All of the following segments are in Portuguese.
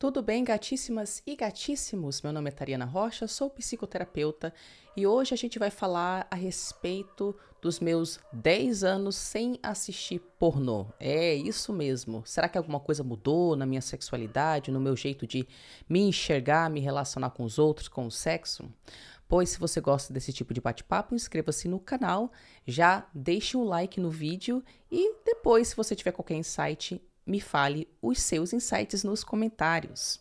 Tudo bem, gatíssimas e gatíssimos? Meu nome é Tariana Rocha, sou psicoterapeuta e hoje a gente vai falar a respeito dos meus 10 anos sem assistir pornô. É isso mesmo. Será que alguma coisa mudou na minha sexualidade, no meu jeito de me enxergar, me relacionar com os outros, com o sexo? Pois, se você gosta desse tipo de bate-papo, inscreva-se no canal, já deixe um like no vídeo e depois, se você tiver qualquer insight, me fale os seus insights nos comentários.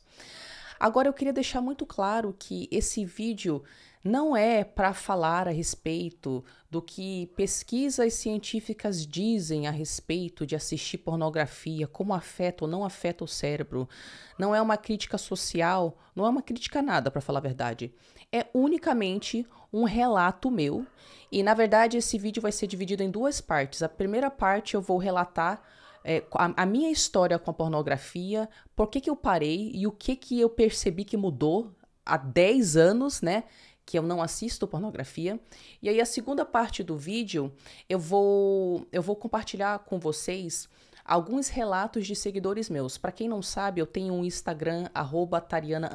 Agora eu queria deixar muito claro que esse vídeo não é para falar a respeito do que pesquisas científicas dizem a respeito de assistir pornografia, como afeta ou não afeta o cérebro. Não é uma crítica social, não é uma crítica nada, para falar a verdade. É unicamente um relato meu. E na verdade esse vídeo vai ser dividido em duas partes. A primeira parte eu vou relatar é, a, a, minha história com a pornografia, por que, que eu parei e o que, que eu percebi que mudou há 10 anos, né? Que eu não assisto pornografia. E aí, a segunda parte do vídeo, eu vou, eu vou compartilhar com vocês alguns relatos de seguidores meus. Para quem não sabe, eu tenho um Instagram, arroba Tariana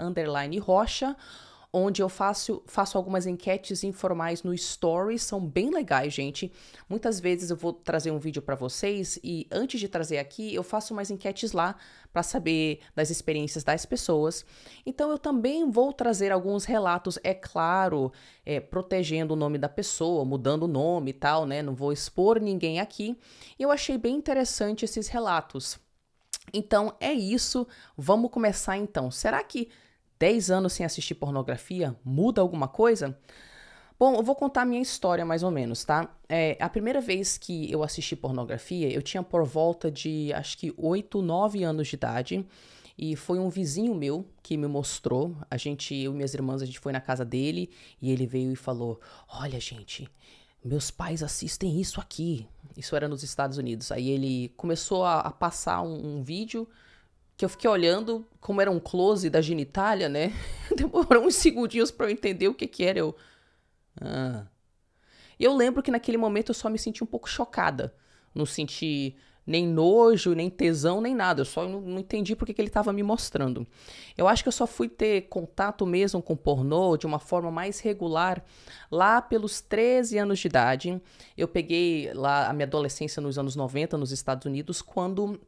Rocha onde eu faço, faço algumas enquetes informais no Stories, são bem legais, gente. Muitas vezes eu vou trazer um vídeo para vocês e antes de trazer aqui, eu faço umas enquetes lá para saber das experiências das pessoas. Então eu também vou trazer alguns relatos, é claro, é, protegendo o nome da pessoa, mudando o nome e tal, né? Não vou expor ninguém aqui. Eu achei bem interessante esses relatos. Então é isso, vamos começar então. Será que 10 anos sem assistir pornografia muda alguma coisa? Bom, eu vou contar a minha história mais ou menos, tá? É, a primeira vez que eu assisti pornografia, eu tinha por volta de acho que 8, 9 anos de idade. E foi um vizinho meu que me mostrou. A gente, eu e minhas irmãs, a gente foi na casa dele e ele veio e falou: Olha, gente, meus pais assistem isso aqui. Isso era nos Estados Unidos. Aí ele começou a, a passar um, um vídeo que eu fiquei olhando, como era um close da genitália, né? Demorou uns segundinhos para eu entender o que que era. Eu. Ah. E eu lembro que naquele momento eu só me senti um pouco chocada. Não senti nem nojo, nem tesão, nem nada. Eu só não, não entendi porque que ele estava me mostrando. Eu acho que eu só fui ter contato mesmo com pornô de uma forma mais regular lá pelos 13 anos de idade. Eu peguei lá a minha adolescência nos anos 90 nos Estados Unidos, quando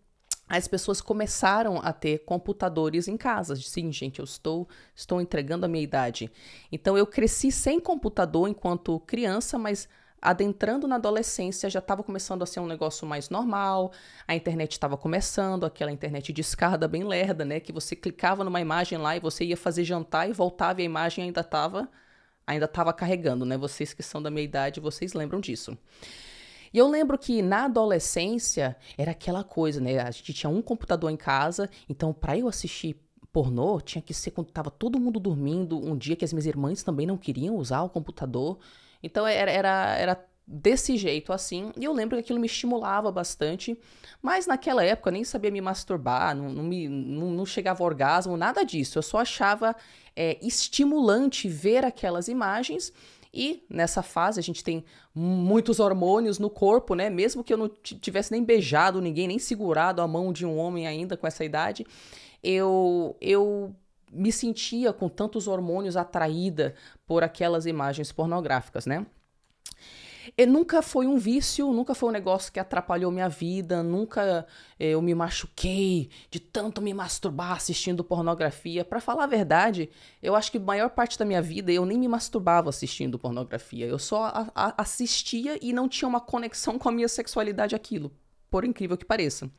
as pessoas começaram a ter computadores em casa. Sim, gente, eu estou estou entregando a minha idade. Então eu cresci sem computador enquanto criança, mas adentrando na adolescência já estava começando a ser um negócio mais normal. A internet estava começando, aquela internet de bem lerda, né, que você clicava numa imagem lá e você ia fazer jantar e voltava e a imagem ainda estava ainda estava carregando, né? Vocês que são da minha idade, vocês lembram disso. E eu lembro que na adolescência era aquela coisa, né? A gente tinha um computador em casa, então para eu assistir pornô tinha que ser quando tava todo mundo dormindo, um dia que as minhas irmãs também não queriam usar o computador. Então é, era, era, era desse jeito assim, e eu lembro que aquilo me estimulava bastante, mas naquela época eu nem sabia me masturbar, não, não me, não, não, chegava orgasmo, nada disso, eu só achava é, estimulante ver aquelas imagens e nessa fase a gente tem muitos hormônios no corpo, né? Mesmo que eu não tivesse nem beijado ninguém, nem segurado a mão de um homem ainda com essa idade, eu eu me sentia com tantos hormônios atraída por aquelas imagens pornográficas, né? E nunca foi um vício, nunca foi um negócio que atrapalhou minha vida, nunca eh, eu me machuquei de tanto me masturbar assistindo pornografia. Para falar a verdade, eu acho que a maior parte da minha vida eu nem me masturbava assistindo pornografia. Eu só a, a, assistia e não tinha uma conexão com a minha sexualidade aquilo, por incrível que pareça.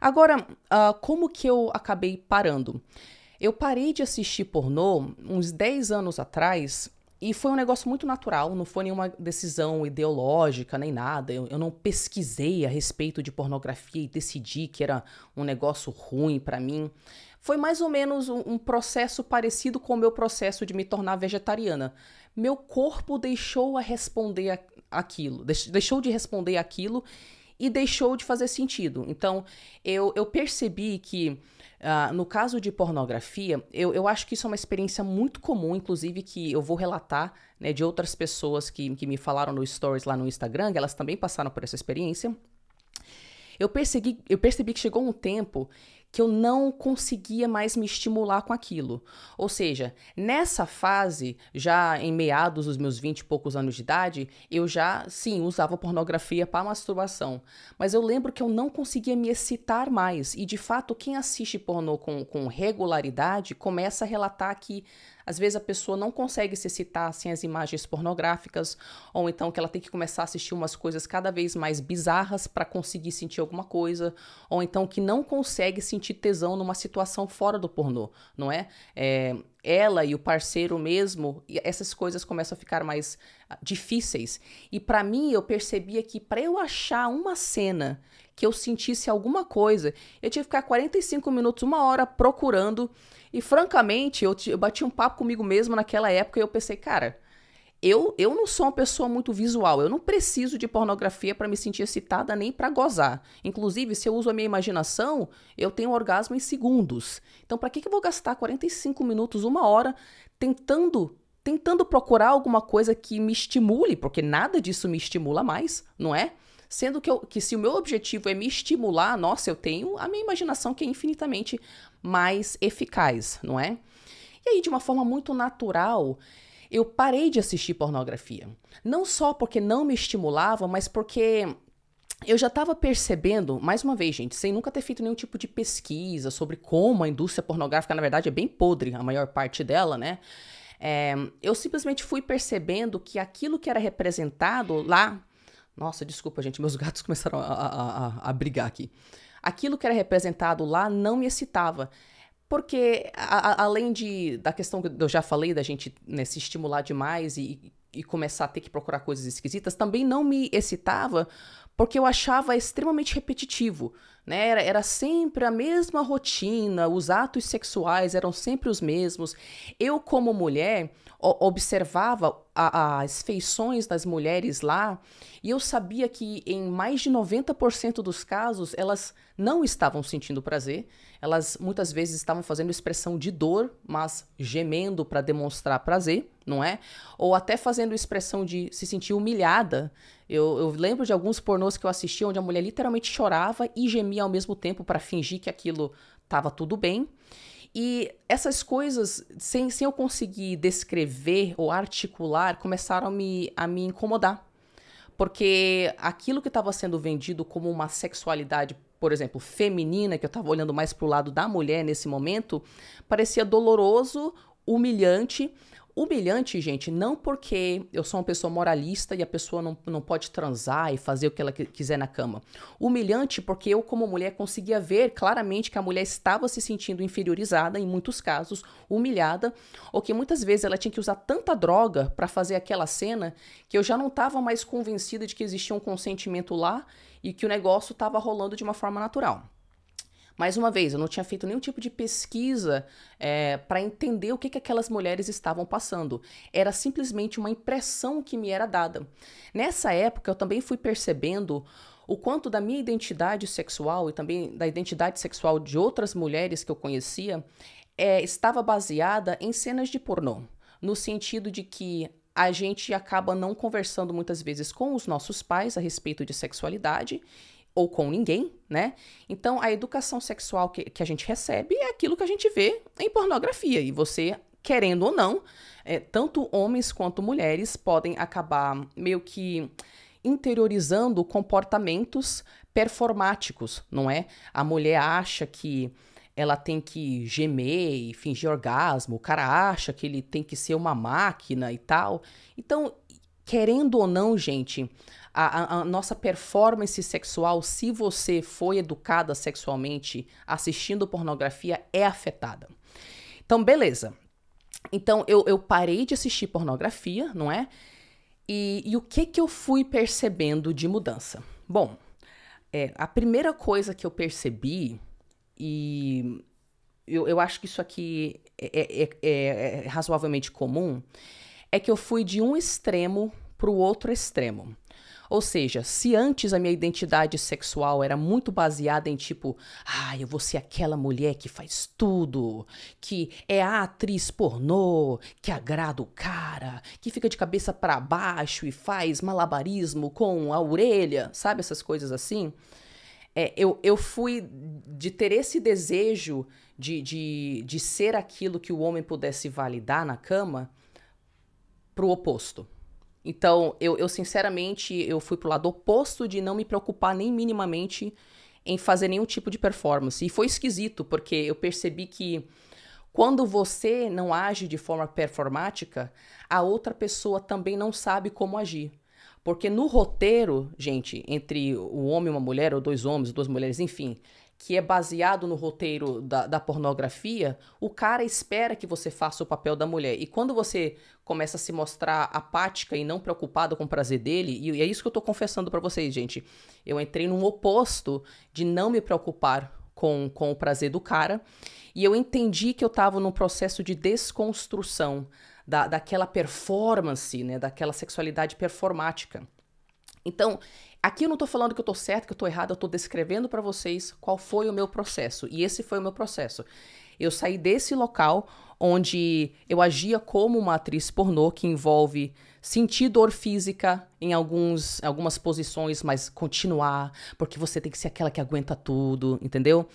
Agora, uh, como que eu acabei parando? Eu parei de assistir pornô uns 10 anos atrás e foi um negócio muito natural, não foi nenhuma decisão ideológica nem nada. Eu, eu não pesquisei a respeito de pornografia e decidi que era um negócio ruim para mim. Foi mais ou menos um, um processo parecido com o meu processo de me tornar vegetariana. Meu corpo deixou a responder aquilo, deixou de responder aquilo e deixou de fazer sentido. Então, eu, eu percebi que, uh, no caso de pornografia, eu, eu acho que isso é uma experiência muito comum, inclusive que eu vou relatar né, de outras pessoas que, que me falaram no Stories lá no Instagram, elas também passaram por essa experiência. Eu percebi, eu percebi que chegou um tempo que eu não conseguia mais me estimular com aquilo. Ou seja, nessa fase, já em meados dos meus 20 e poucos anos de idade, eu já, sim, usava pornografia para masturbação. Mas eu lembro que eu não conseguia me excitar mais. E de fato, quem assiste pornô com, com regularidade começa a relatar que às vezes a pessoa não consegue se citar sem as imagens pornográficas, ou então que ela tem que começar a assistir umas coisas cada vez mais bizarras para conseguir sentir alguma coisa, ou então que não consegue sentir tesão numa situação fora do pornô, não é? é ela e o parceiro mesmo, essas coisas começam a ficar mais ah, difíceis. E para mim, eu percebia que para eu achar uma cena que eu sentisse alguma coisa, eu tinha que ficar 45 minutos, uma hora procurando e francamente, eu, eu bati um papo comigo mesmo naquela época e eu pensei, cara, eu, eu não sou uma pessoa muito visual, eu não preciso de pornografia para me sentir excitada nem para gozar. Inclusive, se eu uso a minha imaginação, eu tenho um orgasmo em segundos. Então, para que, que eu vou gastar 45 minutos, uma hora, tentando tentando procurar alguma coisa que me estimule, porque nada disso me estimula mais, não é? Sendo que, eu, que se o meu objetivo é me estimular, nossa, eu tenho a minha imaginação que é infinitamente mais eficaz, não é? E aí, de uma forma muito natural, eu parei de assistir pornografia. Não só porque não me estimulava, mas porque eu já estava percebendo, mais uma vez, gente, sem nunca ter feito nenhum tipo de pesquisa sobre como a indústria pornográfica, na verdade, é bem podre, a maior parte dela, né? É, eu simplesmente fui percebendo que aquilo que era representado lá. Nossa, desculpa, gente, meus gatos começaram a, a, a, a brigar aqui aquilo que era representado lá não me excitava. Porque, a, a, além de, da questão que eu já falei, da gente né, se estimular demais e, e começar a ter que procurar coisas esquisitas, também não me excitava porque eu achava extremamente repetitivo. Né? Era, era sempre a mesma rotina, os atos sexuais eram sempre os mesmos. Eu, como mulher, observava a, as feições das mulheres lá e eu sabia que em mais de 90% dos casos elas não estavam sentindo prazer, elas muitas vezes estavam fazendo expressão de dor, mas gemendo para demonstrar prazer, não é? Ou até fazendo expressão de se sentir humilhada. Eu, eu lembro de alguns pornôs que eu assisti onde a mulher literalmente chorava e gemia economia ao mesmo tempo para fingir que aquilo estava tudo bem. E essas coisas, sem, sem eu conseguir descrever ou articular, começaram a me, a me incomodar. Porque aquilo que estava sendo vendido como uma sexualidade, por exemplo, feminina, que eu estava olhando mais para o lado da mulher nesse momento, parecia doloroso, humilhante Humilhante, gente, não porque eu sou uma pessoa moralista e a pessoa não, não pode transar e fazer o que ela quiser na cama. Humilhante porque eu, como mulher, conseguia ver claramente que a mulher estava se sentindo inferiorizada, em muitos casos, humilhada, ou que muitas vezes ela tinha que usar tanta droga para fazer aquela cena que eu já não estava mais convencida de que existia um consentimento lá e que o negócio estava rolando de uma forma natural. Mais uma vez, eu não tinha feito nenhum tipo de pesquisa é, para entender o que, que aquelas mulheres estavam passando. Era simplesmente uma impressão que me era dada. Nessa época, eu também fui percebendo o quanto da minha identidade sexual e também da identidade sexual de outras mulheres que eu conhecia é, estava baseada em cenas de pornô, no sentido de que a gente acaba não conversando muitas vezes com os nossos pais a respeito de sexualidade ou com ninguém, né? Então, a educação sexual que, que a gente recebe é aquilo que a gente vê em pornografia. E você, querendo ou não, é, tanto homens quanto mulheres podem acabar meio que interiorizando comportamentos performáticos, não é? A mulher acha que ela tem que gemer e fingir orgasmo, o cara acha que ele tem que ser uma máquina e tal. Então, querendo ou não, gente, a, a, a, nossa performance sexual, se você foi educada sexualmente assistindo pornografia, é afetada. Então, beleza. Então, eu, eu parei de assistir pornografia, não é? E, e o que, que eu fui percebendo de mudança? Bom, é, a primeira coisa que eu percebi, e eu, eu acho que isso aqui é, é, é, é razoavelmente comum, é que eu fui de um extremo para o outro extremo. Ou seja, se antes a minha identidade sexual era muito baseada em tipo, ah, eu vou ser aquela mulher que faz tudo, que é a atriz pornô, que agrada o cara, que fica de cabeça para baixo e faz malabarismo com a orelha, sabe essas coisas assim? É, eu, eu fui de ter esse desejo de, de, de ser aquilo que o homem pudesse validar na cama pro oposto. Então, eu, eu sinceramente, eu fui pro lado oposto de não me preocupar nem minimamente em fazer nenhum tipo de performance. E foi esquisito, porque eu percebi que quando você não age de forma performática, a outra pessoa também não sabe como agir. Porque no roteiro, gente, entre o homem e uma mulher, ou dois homens, duas mulheres, enfim, que é baseado no roteiro da, da, pornografia, o cara espera que você faça o papel da mulher. E quando você começa a se mostrar apática e não preocupada com o prazer dele, e é isso que eu tô confessando para vocês, gente. Eu entrei num oposto de não me preocupar com, com o prazer do cara, e eu entendi que eu tava num processo de desconstrução da, daquela performance, né, daquela sexualidade performática. Então, Aqui eu não estou falando que eu estou certo, que eu estou errado, eu estou descrevendo para vocês qual foi o meu processo. E esse foi o meu processo. Eu saí desse local onde eu agia como uma atriz pornô que envolve sentir dor física em alguns, algumas posições, mas continuar, porque você tem que ser aquela que aguenta tudo, entendeu?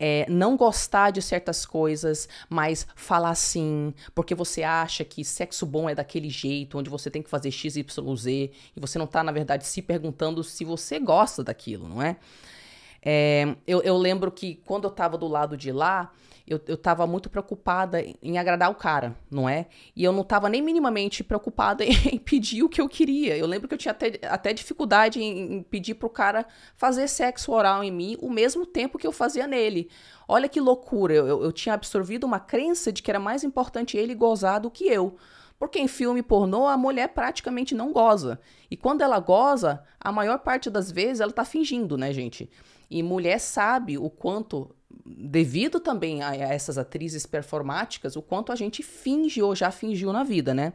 É, não gostar de certas coisas, mas falar sim, porque você acha que sexo bom é daquele jeito, onde você tem que fazer X, Y, Z, e você não tá, na verdade, se perguntando se você gosta daquilo, não é? É, eu, eu, lembro que quando eu estava do lado de lá, eu, estava muito preocupada em agradar o cara, não é? E eu não estava nem minimamente preocupada em pedir o que eu queria. Eu lembro que eu tinha até, até dificuldade em, em pedir pro cara fazer sexo oral em mim o mesmo tempo que eu fazia nele. Olha que loucura, eu, eu tinha absorvido uma crença de que era mais importante ele gozar do que eu. Porque em filme pornô a mulher praticamente não goza. E quando ela goza, a maior parte das vezes ela tá fingindo, né, gente? E mulher sabe o quanto, devido também a, essas atrizes performáticas, o quanto a gente finge ou já fingiu na vida, né?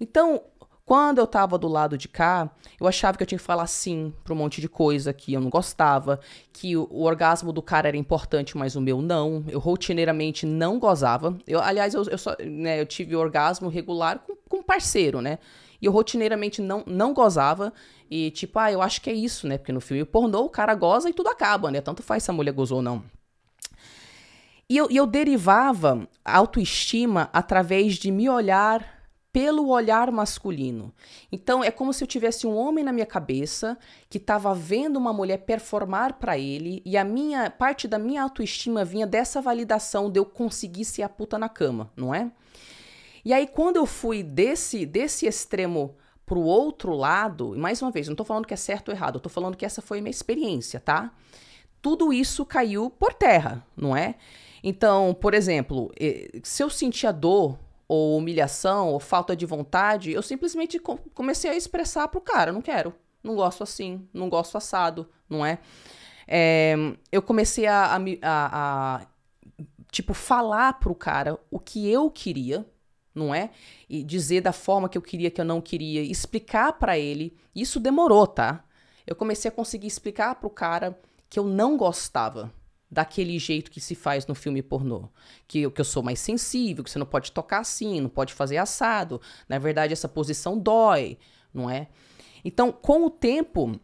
Então, quando eu tava do lado de cá, eu achava que eu tinha que falar sim pra um monte de coisa que eu não gostava, que o, orgasmo do cara era importante, mas o meu não. Eu rotineiramente não gozava. Eu, aliás, eu, eu, só, né, eu tive orgasmo regular com, com parceiro, né? E eu rotineiramente não, não gozava. E tipo, ah, eu acho que é isso, né? Porque no filme pornô o cara goza e tudo acaba, né? Tanto faz se a mulher gozou ou não. E eu, eu derivava autoestima através de me olhar pelo olhar masculino. Então é como se eu tivesse um homem na minha cabeça que estava vendo uma mulher performar para ele e a minha parte da minha autoestima vinha dessa validação de eu conseguir ser a puta na cama, não é? E aí quando eu fui desse desse extremo pro outro lado, mais uma vez, não estou falando que é certo ou errado, eu tô falando que essa foi a minha experiência, tá? Tudo isso caiu por terra, não é? Então, por exemplo, eh, se eu sentia dor ou humilhação, ou falta de vontade, eu simplesmente comecei a expressar pro cara, não quero, não gosto assim, não gosto assado, não é? é eu comecei a, a, a, a, tipo, falar pro cara o que eu queria, não é? E dizer da forma que eu queria, que eu não queria, explicar para ele. Isso demorou, tá? Eu comecei a conseguir explicar pro cara que eu não gostava daquele jeito que se faz no filme pornô. Que, que eu sou mais sensível, que você não pode tocar assim, não pode fazer assado. Na verdade, essa posição dói, não é? Então, com o tempo, uh,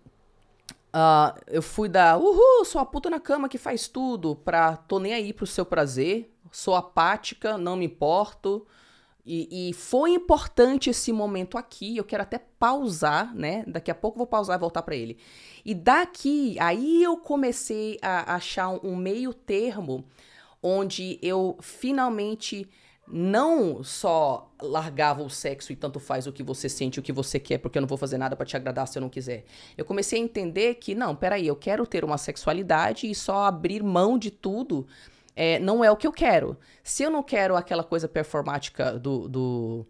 eu fui da uhul, sou a puta na cama que faz tudo, pra tô nem aí pro seu prazer, sou apática, não me importo. E, e, foi importante esse momento aqui. Eu quero até pausar, né? Daqui a pouco vou pausar e voltar para ele. E daqui, aí eu comecei a achar um meio termo onde eu finalmente não só largava o sexo e tanto faz o que você sente, o que você quer, porque eu não vou fazer nada para te agradar se eu não quiser. Eu comecei a entender que, não, peraí, eu quero ter uma sexualidade e só abrir mão de tudo é, não é o que eu quero. Se eu não quero aquela coisa performática do, do,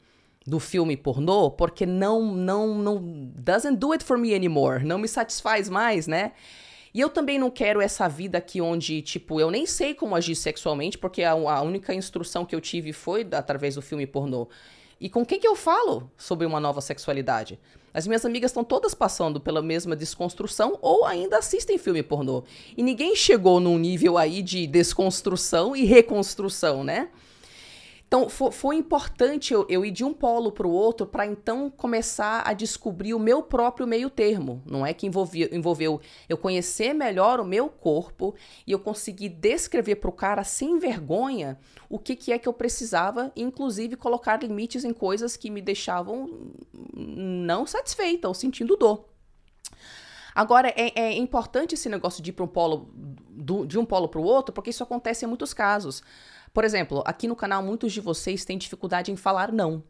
do filme pornô, porque não, não, não, doesn't do it for me anymore, não me satisfaz mais, né? E eu também não quero essa vida aqui onde, tipo, eu nem sei como agir sexualmente, porque a, a única instrução que eu tive foi através do filme pornô. E com quem que eu falo sobre uma nova sexualidade? As minhas amigas estão todas passando pela mesma desconstrução ou ainda assistem filme pornô. E ninguém chegou num nível aí de desconstrução e reconstrução, né? Então, foi, foi importante eu, eu, ir de um polo para o outro para então começar a descobrir o meu próprio meio termo. Não é que envolvia, envolveu eu conhecer melhor o meu corpo e eu conseguir descrever para o cara sem vergonha o que, que é que eu precisava, inclusive colocar limites em coisas que me deixavam não satisfeita ou sentindo dor. Agora, é, é, importante esse negócio de ir para um polo, do, de um polo para o outro, porque isso acontece em muitos casos. Por exemplo, aqui no canal muitos de vocês têm dificuldade em falar não.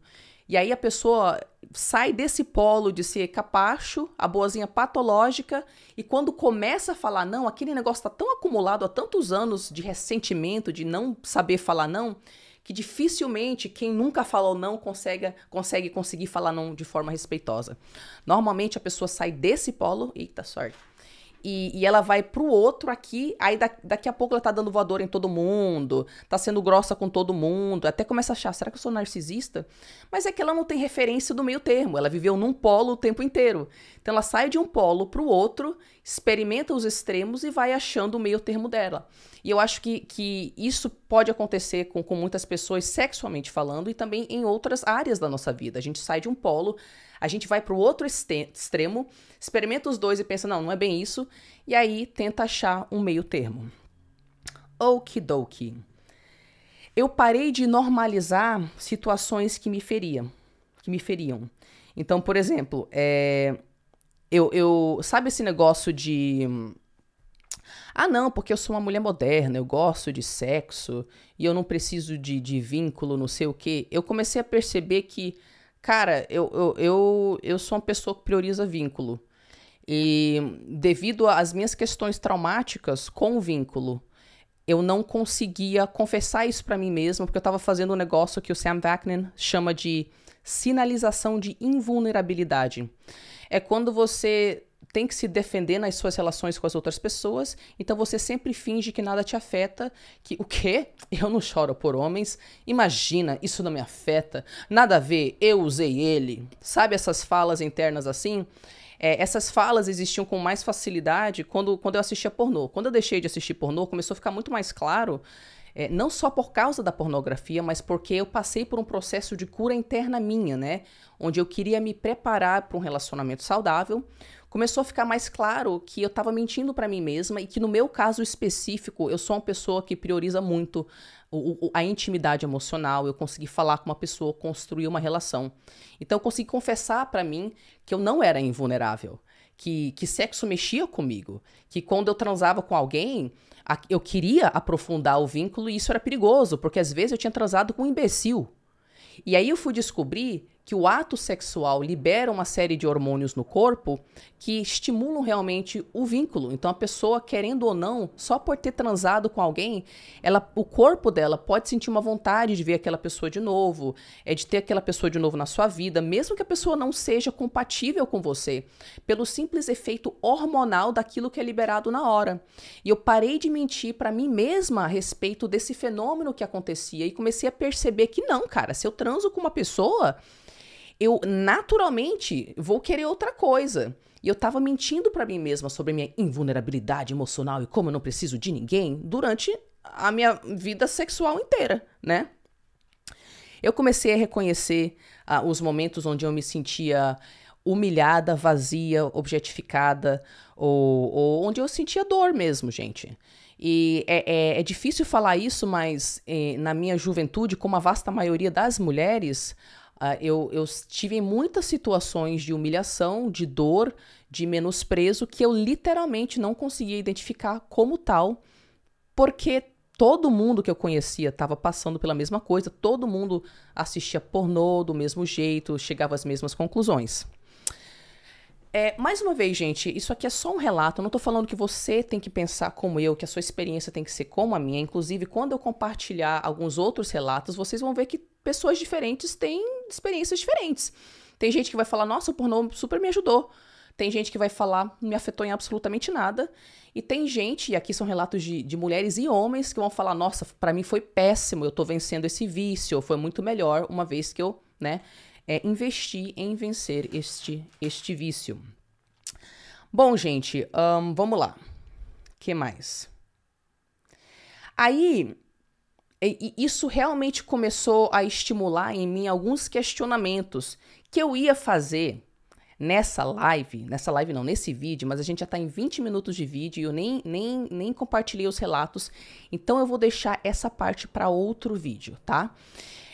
E aí a pessoa sai desse polo de ser capacho, a boazinha patológica, e quando começa a falar não, aquele negócio está tão acumulado há tantos anos de ressentimento, de não saber falar não, que dificilmente quem nunca falou não consegue, consegue conseguir falar não de forma respeitosa. Normalmente a pessoa sai desse polo, eita sorte, e, e, ela vai pro outro aqui, aí da, daqui a pouco ela tá dando voadora em todo mundo, tá sendo grossa com todo mundo, até começa a achar, será que eu sou narcisista? Mas é que ela não tem referência do meio termo, ela viveu num polo o tempo inteiro. Então ela sai de um polo pro outro, experimenta os extremos e vai achando o meio termo dela. E eu acho que, que isso pode acontecer com, com muitas pessoas sexualmente falando e também em outras áreas da nossa vida. A gente sai de um polo, a gente vai para o outro extremo, experimenta os dois e pensa, não, não é bem isso, e aí tenta achar um meio termo. Okidoki. Eu parei de normalizar situações que me feriam, que me feriam. Então, por exemplo, é, eu, eu sabe esse negócio de ah, não, porque eu sou uma mulher moderna, eu gosto de sexo e eu não preciso de, de vínculo, não sei o quê. Eu comecei a perceber que Cara, eu, eu, eu, eu sou uma pessoa que prioriza vínculo. E devido às minhas questões traumáticas com o vínculo, eu não conseguia confessar isso para mim mesmo, porque eu estava fazendo um negócio que o Sam Vaknin chama de sinalização de invulnerabilidade. É quando você tem que se defender nas suas relações com as outras pessoas, então você sempre finge que nada te afeta, que o quê? Eu não choro por homens? Imagina, isso não me afeta. Nada a ver, eu usei ele. Sabe essas falas internas assim? É, essas falas existiam com mais facilidade quando, quando eu assistia pornô. Quando eu deixei de assistir pornô, começou a ficar muito mais claro é, não só por causa da pornografia, mas porque eu passei por um processo de cura interna minha, né? Onde eu queria me preparar para um relacionamento saudável, começou a ficar mais claro que eu estava mentindo para mim mesma e que no meu caso específico, eu sou uma pessoa que prioriza muito o, o, a intimidade emocional, eu consegui falar com uma pessoa, construir uma relação. Então eu consegui confessar para mim que eu não era invulnerável. Que, que, sexo mexia comigo, que quando eu transava com alguém, a, eu queria aprofundar o vínculo e isso era perigoso, porque às vezes eu tinha transado com um imbecil. E aí eu fui descobrir que o ato sexual libera uma série de hormônios no corpo que estimulam realmente o vínculo. Então a pessoa, querendo ou não, só por ter transado com alguém, ela, o corpo dela pode sentir uma vontade de ver aquela pessoa de novo, é de ter aquela pessoa de novo na sua vida, mesmo que a pessoa não seja compatível com você, pelo simples efeito hormonal daquilo que é liberado na hora. E eu parei de mentir para mim mesma a respeito desse fenômeno que acontecia e comecei a perceber que não, cara, se eu transo com uma pessoa, eu naturalmente vou querer outra coisa. E eu tava mentindo para mim mesma sobre a minha invulnerabilidade emocional e como eu não preciso de ninguém durante a minha vida sexual inteira, né? Eu comecei a reconhecer ah, os momentos onde eu me sentia humilhada, vazia, objetificada, ou, ou onde eu sentia dor mesmo, gente. E é, é, é difícil falar isso, mas eh, na minha juventude, como a vasta maioria das mulheres, ah, eu, eu tive muitas situações de humilhação, de dor, de menosprezo, que eu literalmente não conseguia identificar como tal, porque todo mundo que eu conhecia estava passando pela mesma coisa, todo mundo assistia pornô do mesmo jeito, chegava às mesmas conclusões. É, mais uma vez, gente, isso aqui é só um relato. Eu não estou falando que você tem que pensar como eu, que a sua experiência tem que ser como a minha. Inclusive, quando eu compartilhar alguns outros relatos, vocês vão ver que pessoas diferentes têm experiências diferentes. Tem gente que vai falar, nossa, o pornô super me ajudou. Tem gente que vai falar, não me afetou em absolutamente nada. E tem gente, e aqui são relatos de, de mulheres e homens, que vão falar, nossa, para mim foi péssimo, eu tô vencendo esse vício, foi muito melhor, uma vez que eu, né, é, investi em vencer este, este vício. Bom, gente, um, vamos lá. que mais? Aí, e isso realmente começou a estimular em mim alguns questionamentos que eu ia fazer nessa live, nessa live não, nesse vídeo, mas a gente já está em 20 minutos de vídeo e eu nem, nem, nem compartilhei os relatos, então eu vou deixar essa parte para outro vídeo, tá?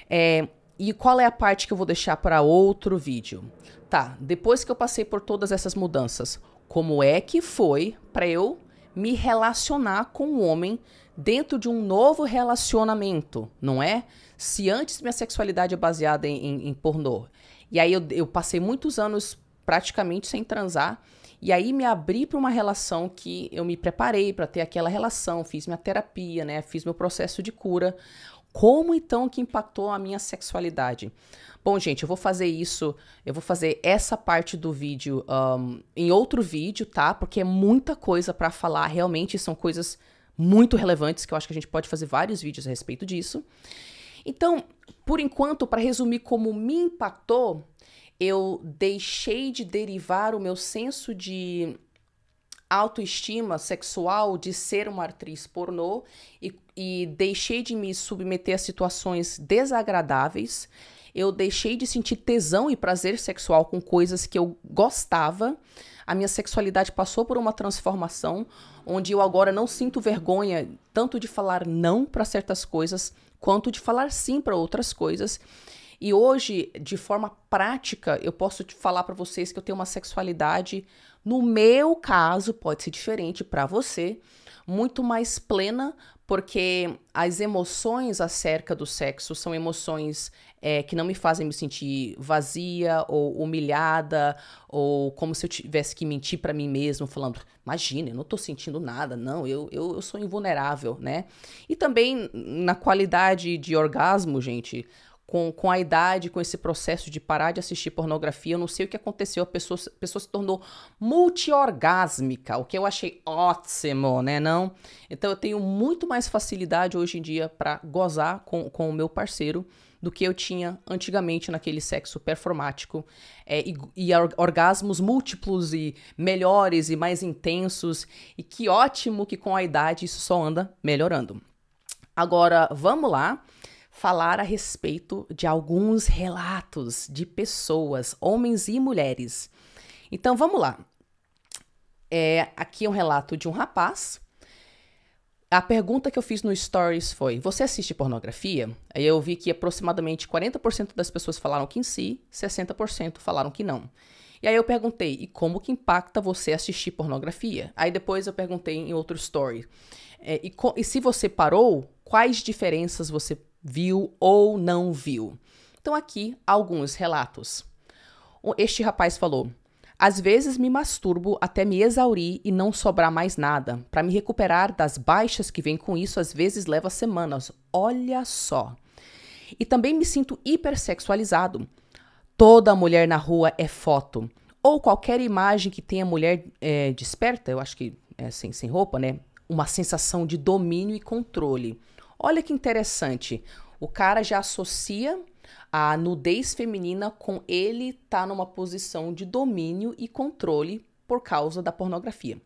É, e qual é a parte que eu vou deixar para outro vídeo? Tá, depois que eu passei por todas essas mudanças, como é que foi para eu me relacionar com um homem dentro de um novo relacionamento, não é? Se antes minha sexualidade é baseada em, em, em pornô. E aí eu, eu passei muitos anos praticamente sem transar. E aí me abri para uma relação que eu me preparei para ter aquela relação, fiz minha terapia, né? Fiz meu processo de cura. Como então que impactou a minha sexualidade? Bom, gente, eu vou fazer isso, eu vou fazer essa parte do vídeo um, em outro vídeo, tá? Porque é muita coisa para falar, realmente são coisas muito relevantes que eu acho que a gente pode fazer vários vídeos a respeito disso. Então, por enquanto, para resumir como me impactou, eu deixei de derivar o meu senso de autoestima sexual de ser uma atriz pornô e, e deixei de me submeter a situações desagradáveis. Eu deixei de sentir tesão e prazer sexual com coisas que eu gostava. A minha sexualidade passou por uma transformação onde eu agora não sinto vergonha tanto de falar não para certas coisas quanto de falar sim para outras coisas. E hoje, de forma prática, eu posso falar para vocês que eu tenho uma sexualidade no meu caso, pode ser diferente para você, muito mais plena, porque as emoções acerca do sexo são emoções é, que não me fazem me sentir vazia ou humilhada ou como se eu tivesse que mentir para mim mesmo, falando, imagina, eu não tô sentindo nada, não, eu, eu, eu sou invulnerável, né? E também na qualidade de orgasmo, gente, com, com a idade, com esse processo de parar de assistir pornografia, eu não sei o que aconteceu, a pessoa, a pessoa se tornou multiorgásmica, o que eu achei ótimo, né, não? Então eu tenho muito mais facilidade hoje em dia para gozar com, com o meu parceiro do que eu tinha antigamente naquele sexo performático é, e, e, orgasmos múltiplos e melhores e mais intensos e que ótimo que com a idade isso só anda melhorando. Agora vamos lá falar a respeito de alguns relatos de pessoas, homens e mulheres. Então vamos lá. É, aqui é um relato de um rapaz. A pergunta que eu fiz no Stories foi: Você assiste pornografia? Aí eu vi que aproximadamente 40% das pessoas falaram que sim, 60% falaram que não. E aí eu perguntei: E como que impacta você assistir pornografia? Aí depois eu perguntei em outro story: é, e, e se você parou, quais diferenças você viu ou não viu. Então, aqui alguns relatos. Este rapaz falou: Às vezes me masturbo até me exaurir e não sobrar mais nada. Para me recuperar das baixas que vem com isso, às vezes leva semanas. Olha só. E também me sinto hipersexualizado. Toda mulher na rua é foto. Ou qualquer imagem que tenha mulher é, desperta, eu acho que é sem, sem roupa, né? Uma sensação de domínio e controle. Olha que interessante. O cara já associa a nudez feminina com ele tá numa posição de domínio e controle por causa da pornografia.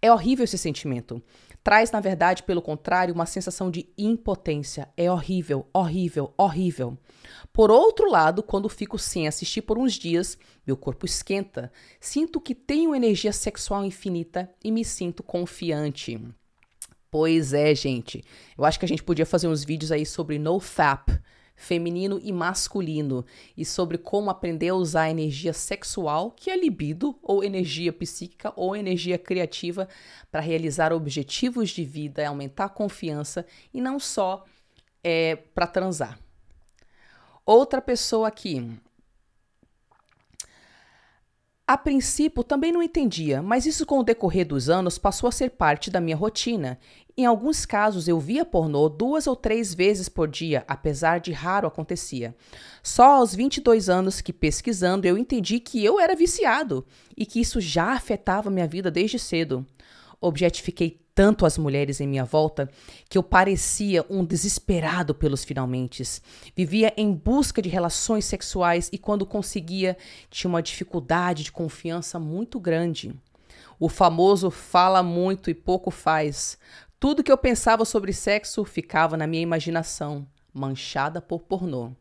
É horrível esse sentimento. Traz, na verdade, pelo contrário, uma sensação de impotência. É horrível, horrível, horrível. Por outro lado, quando fico sem assistir por uns dias, meu corpo esquenta, sinto que tenho energia sexual infinita e me sinto confiante. Pois é, gente. Eu acho que a gente podia fazer uns vídeos aí sobre nofap, feminino e masculino, e sobre como aprender a usar a energia sexual, que é libido, ou energia psíquica, ou energia criativa, para realizar objetivos de vida, aumentar a confiança, e não só é, para transar. Outra pessoa aqui, a princípio também não entendia, mas isso com o decorrer dos anos passou a ser parte da minha rotina. Em alguns casos eu via pornô duas ou três vezes por dia, apesar de raro acontecia. Só aos 22 anos que pesquisando eu entendi que eu era viciado e que isso já afetava minha vida desde cedo. Objetifiquei tanto as mulheres em minha volta que eu parecia um desesperado pelos finalmente. Vivia em busca de relações sexuais e, quando conseguia, tinha uma dificuldade de confiança muito grande. O famoso fala muito e pouco faz. Tudo que eu pensava sobre sexo ficava na minha imaginação, manchada por pornô.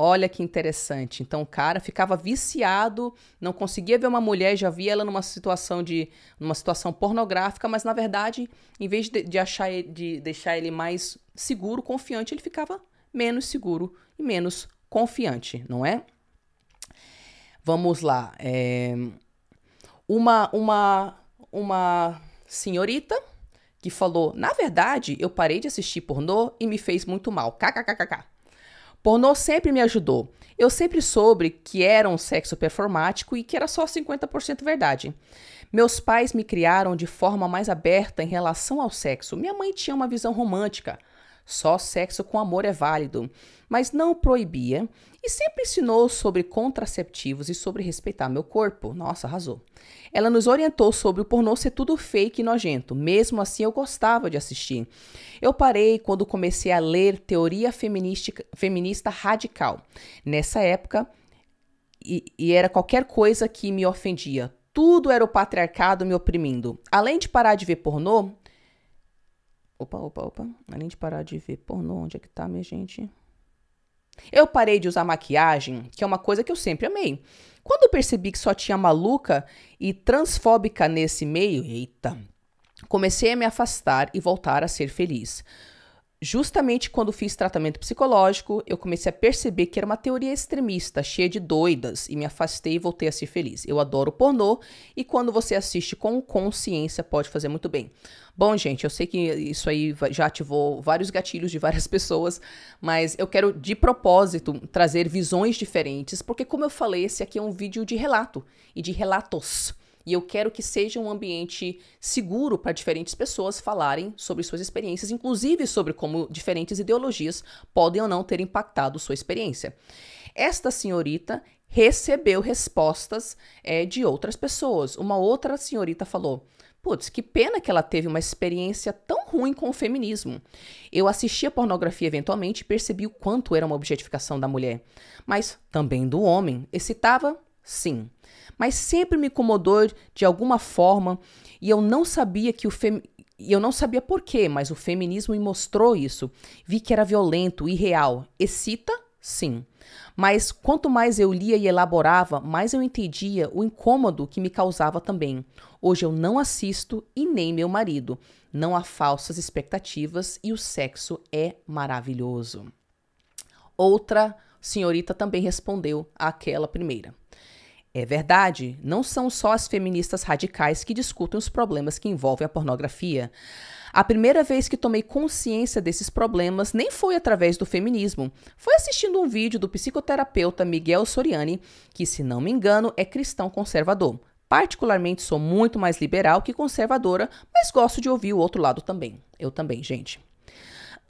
Olha que interessante. Então o cara ficava viciado, não conseguia ver uma mulher, já via ela numa situação de numa situação pornográfica, mas na verdade, em vez de, de achar de deixar ele mais seguro, confiante, ele ficava menos seguro e menos confiante, não é? Vamos lá. É... Uma uma uma senhorita que falou: "Na verdade, eu parei de assistir pornô e me fez muito mal. KKKKK." Pornô sempre me ajudou. Eu sempre soube que era um sexo performático e que era só 50% verdade. Meus pais me criaram de forma mais aberta em relação ao sexo. Minha mãe tinha uma visão romântica. Só sexo com amor é válido, mas não proibia e sempre ensinou sobre contraceptivos e sobre respeitar meu corpo. Nossa, arrasou. Ela nos orientou sobre o pornô ser tudo fake e nojento. Mesmo assim, eu gostava de assistir. Eu parei quando comecei a ler teoria feminista radical. Nessa época, e, e era qualquer coisa que me ofendia. Tudo era o patriarcado me oprimindo. Além de parar de ver pornô. Opa, opa, opa. Além de parar de ver pornô, onde é que tá, minha gente? Eu parei de usar maquiagem, que é uma coisa que eu sempre amei. Quando eu percebi que só tinha maluca e transfóbica nesse meio, eita, comecei a me afastar e voltar a ser feliz. Justamente quando fiz tratamento psicológico, eu comecei a perceber que era uma teoria extremista, cheia de doidas, e me afastei e voltei a ser feliz. Eu adoro pornô e quando você assiste com consciência pode fazer muito bem. Bom, gente, eu sei que isso aí já ativou vários gatilhos de várias pessoas, mas eu quero de propósito trazer visões diferentes, porque como eu falei, esse aqui é um vídeo de relato e de relatos e eu quero que seja um ambiente seguro para diferentes pessoas falarem sobre suas experiências, inclusive sobre como diferentes ideologias podem ou não ter impactado sua experiência. Esta senhorita recebeu respostas é, de outras pessoas. Uma outra senhorita falou: Putz, que pena que ela teve uma experiência tão ruim com o feminismo. Eu assisti a pornografia eventualmente e percebi o quanto era uma objetificação da mulher, mas também do homem. Excitava Sim. Mas sempre me incomodou de alguma forma e eu não sabia que o E eu não sabia por quê, mas o feminismo me mostrou isso. Vi que era violento, irreal. Excita? Sim. Mas quanto mais eu lia e elaborava, mais eu entendia o incômodo que me causava também. Hoje eu não assisto e nem meu marido. Não há falsas expectativas e o sexo é maravilhoso. Outra senhorita também respondeu àquela primeira. É verdade, não são só as feministas radicais que discutem os problemas que envolvem a pornografia. A primeira vez que tomei consciência desses problemas nem foi através do feminismo, foi assistindo um vídeo do psicoterapeuta Miguel Soriani, que, se não me engano, é cristão conservador. Particularmente sou muito mais liberal que conservadora, mas gosto de ouvir o outro lado também. Eu também, gente.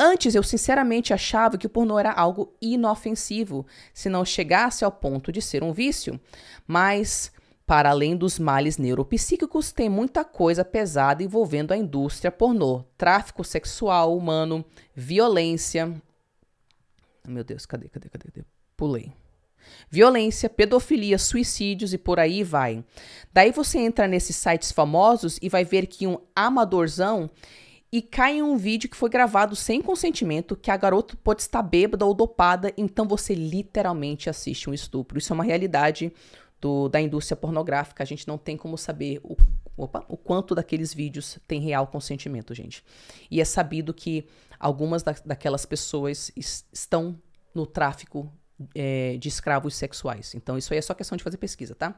Antes eu sinceramente achava que o pornô era algo inofensivo, se não chegasse ao ponto de ser um vício. Mas, para além dos males neuropsíquicos, tem muita coisa pesada envolvendo a indústria pornô: tráfico sexual humano, violência. Meu Deus, cadê, cadê, cadê? cadê? Pulei. Violência, pedofilia, suicídios e por aí vai. Daí você entra nesses sites famosos e vai ver que um amadorzão e cai em um vídeo que foi gravado sem consentimento, que a garota pode estar bêbada ou dopada, então você literalmente assiste um estupro. Isso é uma realidade do, da indústria pornográfica. A gente não tem como saber o, opa, o quanto daqueles vídeos tem real consentimento, gente. E é sabido que algumas da, daquelas pessoas es, estão no tráfico é, de escravos sexuais. Então, isso aí é só questão de fazer pesquisa, tá?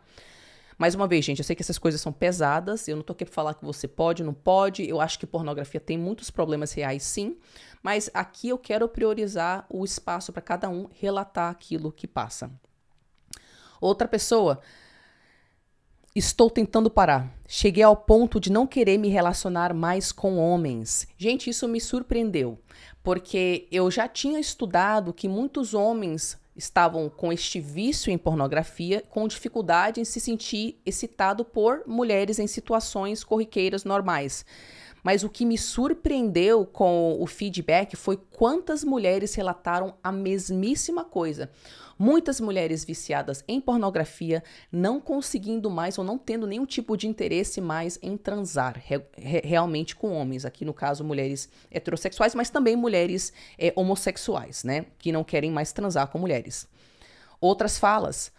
Mais uma vez, gente, eu sei que essas coisas são pesadas, eu não tô aqui pra falar que você pode, não pode, eu acho que pornografia tem muitos problemas reais, sim, mas aqui eu quero priorizar o espaço para cada um relatar aquilo que passa. Outra pessoa, Estou tentando parar. Cheguei ao ponto de não querer me relacionar mais com homens. Gente, isso me surpreendeu, porque eu já tinha estudado que muitos homens estavam com este vício em pornografia, com dificuldade em se sentir excitado por mulheres em situações corriqueiras normais. Mas o que me surpreendeu com o feedback foi quantas mulheres relataram a mesmíssima coisa. Muitas mulheres viciadas em pornografia não conseguindo mais ou não tendo nenhum tipo de interesse mais em transar re re realmente com homens. Aqui no caso, mulheres heterossexuais, mas também mulheres é, homossexuais, né? Que não querem mais transar com mulheres. Outras falas.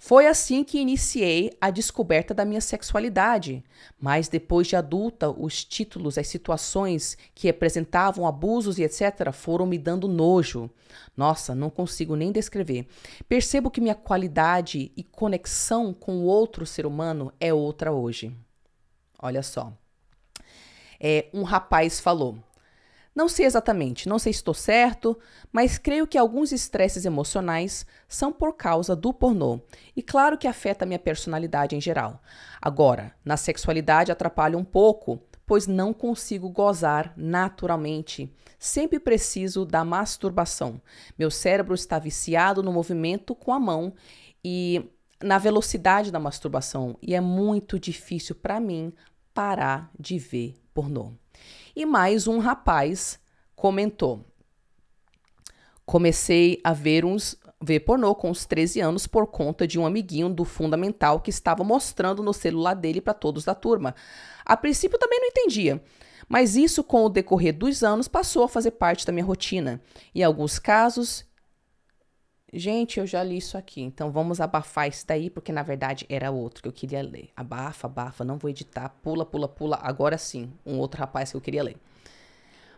Foi assim que iniciei a descoberta da minha sexualidade, mas depois de adulta, os títulos, as situações que representavam abusos e etc. foram me dando nojo. Nossa, não consigo nem descrever. Percebo que minha qualidade e conexão com o outro ser humano é outra hoje. Olha só. É, um rapaz falou. Não sei exatamente, não sei se estou certo, mas creio que alguns estresses emocionais são por causa do pornô. E claro que afeta a minha personalidade em geral. Agora, na sexualidade atrapalha um pouco, pois não consigo gozar naturalmente. Sempre preciso da masturbação. Meu cérebro está viciado no movimento com a mão e na velocidade da masturbação, e é muito difícil para mim parar de ver pornô. E mais um rapaz comentou: Comecei a ver uns ver pornô com os 13 anos por conta de um amiguinho do fundamental que estava mostrando no celular dele para todos da turma. A princípio também não entendia, mas isso com o decorrer dos anos passou a fazer parte da minha rotina. Em alguns casos, Gente, eu já li isso aqui, então vamos abafar isso daí, porque na verdade era outro que eu queria ler. Abafa, abafa, não vou editar. Pula, pula, pula. Agora sim, um outro rapaz que eu queria ler.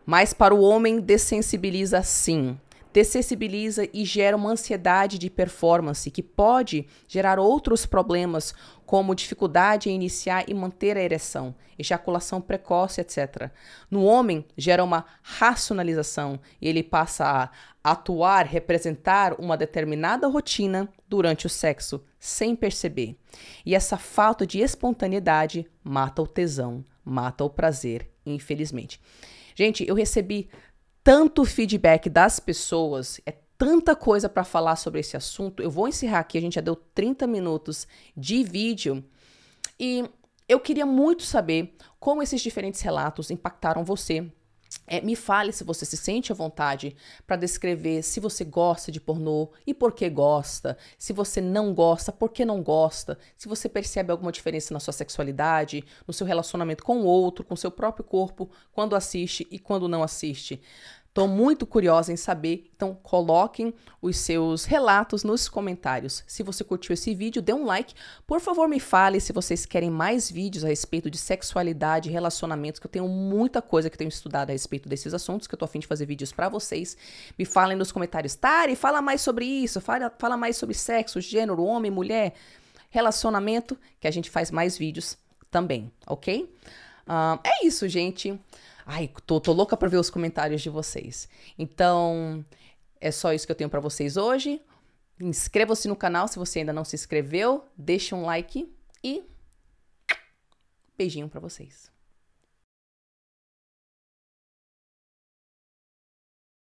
Mas para o homem dessensibiliza sim. Desensibiliza e gera uma ansiedade de performance que pode gerar outros problemas, como dificuldade em iniciar e manter a ereção, ejaculação precoce, etc. No homem, gera uma racionalização e ele passa a atuar, representar uma determinada rotina durante o sexo, sem perceber. E essa falta de espontaneidade mata o tesão, mata o prazer, infelizmente. Gente, eu recebi tanto feedback das pessoas, é tanta coisa para falar sobre esse assunto. Eu vou encerrar aqui, a gente já deu 30 minutos de vídeo e eu queria muito saber como esses diferentes relatos impactaram você, é, me fale se você se sente à vontade para descrever se você gosta de pornô e por que gosta, se você não gosta, por que não gosta, se você percebe alguma diferença na sua sexualidade, no seu relacionamento com o outro, com seu próprio corpo, quando assiste e quando não assiste. Estou muito curiosa em saber, então coloquem os seus relatos nos comentários. Se você curtiu esse vídeo, dê um like. Por favor, me fale se vocês querem mais vídeos a respeito de sexualidade, relacionamentos, que eu tenho muita coisa que tenho estudado a respeito desses assuntos, que eu tô afim de fazer vídeos para vocês. Me falem nos comentários, Tari, fala mais sobre isso, fala, fala mais sobre sexo, gênero, homem, mulher, relacionamento, que a gente faz mais vídeos também, ok? Uh, é isso, gente. Ai, tô, tô louca pra ver os comentários de vocês. Então, é só isso que eu tenho para vocês hoje. Inscreva-se no canal se você ainda não se inscreveu. Deixe um like e beijinho para vocês.